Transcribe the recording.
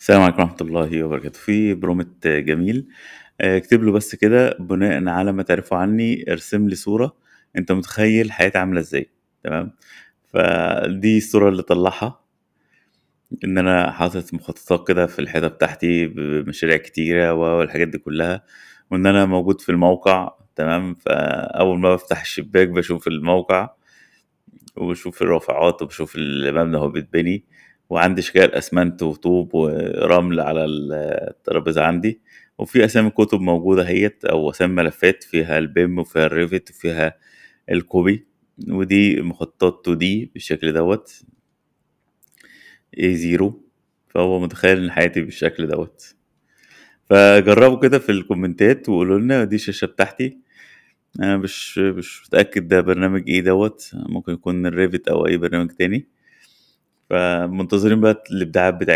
السلام عليكم ورحمة الله وبركاته في برومت جميل آه، اكتب له بس كده بناء على ما تعرفه عني ارسم لي صورة انت متخيل حياتي عاملة ازاي تمام فدي الصورة اللي طلعها ان انا حاطط مخططات كده في الحيطة بتاعتي بمشاريع كتيرة والحاجات دي كلها وان انا موجود في الموقع تمام فاول ما بفتح الشباك بشوف الموقع وبشوف الرافعات وبشوف المبنى هو بيتبني وعندي شكال اسمنت وطوب ورمل على الترابيزه عندي وفي اسامي كتب موجوده اهيت او اسامي ملفات فيها البيم وفيها الريفت وفيها الكوبي ودي مخططات تو دي بالشكل دوت اي زيرو فهو متخيل ان حياتي بالشكل دوت فجربوا كده في الكومنتات وقولوا لنا دي الشاشه بتاعتي انا مش مش متاكد ده برنامج ايه دوت ممكن يكون الريفت او اي برنامج تاني فمنتظرين بقى الابداعات بتاعتكم